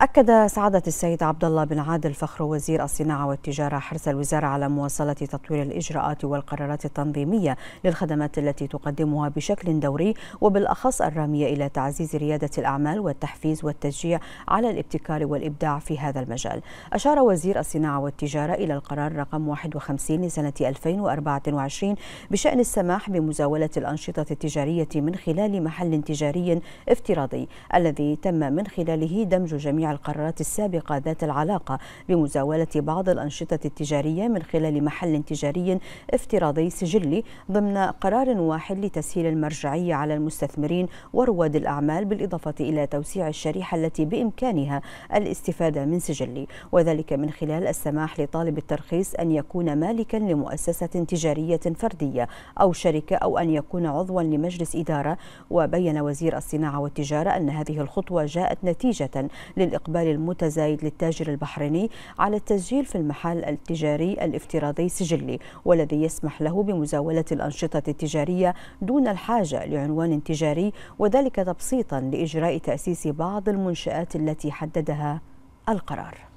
أكد سعادة السيد عبد الله بن عادل فخر وزير الصناعة والتجارة حرص الوزارة على مواصلة تطوير الإجراءات والقرارات التنظيمية للخدمات التي تقدمها بشكل دوري وبالأخص الرامية إلى تعزيز ريادة الأعمال والتحفيز والتشجيع على الابتكار والإبداع في هذا المجال. أشار وزير الصناعة والتجارة إلى القرار رقم 51 لسنة 2024 بشأن السماح بمزاولة الأنشطة التجارية من خلال محل تجاري افتراضي الذي تم من خلاله دمج جميع القرارات السابقة ذات العلاقة بمزاولة بعض الأنشطة التجارية من خلال محل تجاري افتراضي سجلي ضمن قرار واحد لتسهيل المرجعية على المستثمرين ورواد الأعمال بالإضافة إلى توسيع الشريحة التي بإمكانها الاستفادة من سجلي وذلك من خلال السماح لطالب الترخيص أن يكون مالكا لمؤسسة تجارية فردية أو شركة أو أن يكون عضوا لمجلس إدارة وبين وزير الصناعة والتجارة أن هذه الخطوة جاءت نتيجة للإقتصاد الإقبال المتزايد للتاجر البحريني على التسجيل في المحل التجاري الافتراضي سجلي والذي يسمح له بمزاولة الأنشطة التجارية دون الحاجة لعنوان تجاري وذلك تبسيطا لإجراء تأسيس بعض المنشآت التي حددها القرار